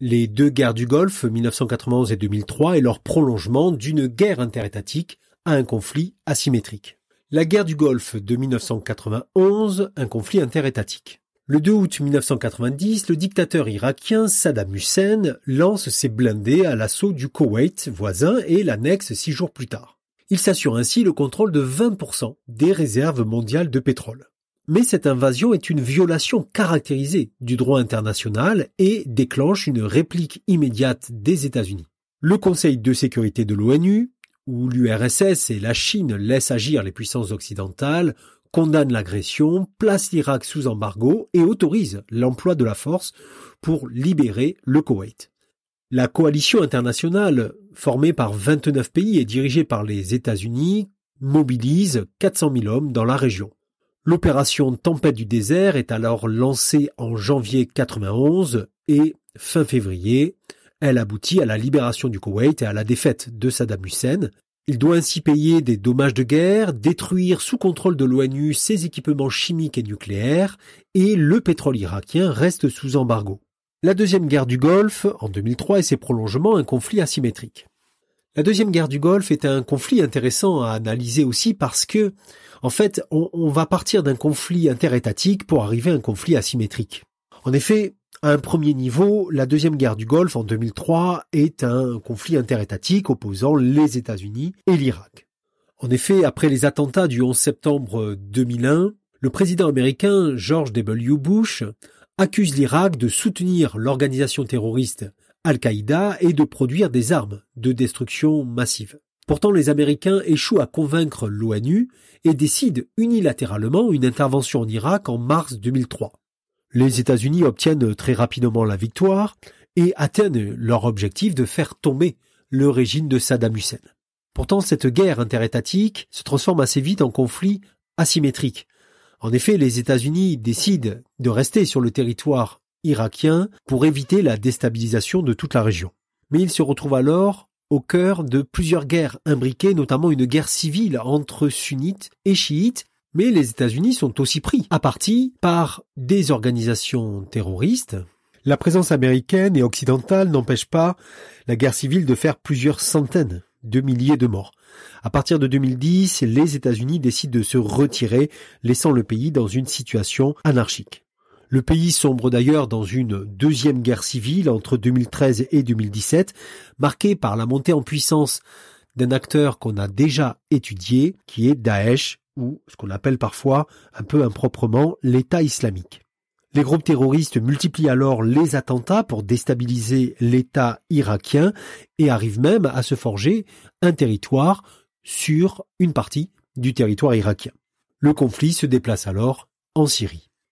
les deux guerres du Golfe 1991 et 2003 et leur prolongement d'une guerre interétatique à un conflit asymétrique. La guerre du Golfe de 1991, un conflit interétatique. Le 2 août 1990, le dictateur irakien Saddam Hussein lance ses blindés à l'assaut du Koweït voisin et l'annexe six jours plus tard. Il s'assure ainsi le contrôle de 20% des réserves mondiales de pétrole. Mais cette invasion est une violation caractérisée du droit international et déclenche une réplique immédiate des États-Unis. Le Conseil de sécurité de l'ONU, où l'URSS et la Chine laissent agir les puissances occidentales, condamne l'agression, place l'Irak sous embargo et autorise l'emploi de la force pour libérer le Koweït. La coalition internationale, formée par 29 pays et dirigée par les États-Unis, mobilise 400 000 hommes dans la région. L'opération Tempête du désert est alors lancée en janvier 91 et fin février, elle aboutit à la libération du Koweït et à la défaite de Saddam Hussein. Il doit ainsi payer des dommages de guerre, détruire sous contrôle de l'ONU ses équipements chimiques et nucléaires, et le pétrole irakien reste sous embargo. La deuxième guerre du Golfe, en 2003, et ses prolongements, un conflit asymétrique. La deuxième guerre du Golfe est un conflit intéressant à analyser aussi parce que, en fait, on, on va partir d'un conflit interétatique pour arriver à un conflit asymétrique. En effet, à un premier niveau, la deuxième guerre du Golfe en 2003 est un conflit interétatique opposant les États-Unis et l'Irak. En effet, après les attentats du 11 septembre 2001, le président américain George W. Bush accuse l'Irak de soutenir l'organisation terroriste Al-Qaïda et de produire des armes de destruction massive. Pourtant, les Américains échouent à convaincre l'ONU et décident unilatéralement une intervention en Irak en mars 2003. Les États-Unis obtiennent très rapidement la victoire et atteignent leur objectif de faire tomber le régime de Saddam Hussein. Pourtant, cette guerre interétatique se transforme assez vite en conflit asymétrique. En effet, les États-Unis décident de rester sur le territoire irakien pour éviter la déstabilisation de toute la région. Mais il se retrouve alors au cœur de plusieurs guerres imbriquées, notamment une guerre civile entre sunnites et chiites, mais les États-Unis sont aussi pris à partie par des organisations terroristes. La présence américaine et occidentale n'empêche pas la guerre civile de faire plusieurs centaines de milliers de morts. À partir de 2010, les États-Unis décident de se retirer, laissant le pays dans une situation anarchique. Le pays sombre d'ailleurs dans une deuxième guerre civile entre 2013 et 2017, marquée par la montée en puissance d'un acteur qu'on a déjà étudié, qui est Daesh, ou ce qu'on appelle parfois, un peu improprement, l'État islamique. Les groupes terroristes multiplient alors les attentats pour déstabiliser l'État irakien et arrivent même à se forger un territoire sur une partie du territoire irakien. Le conflit se déplace alors en Syrie.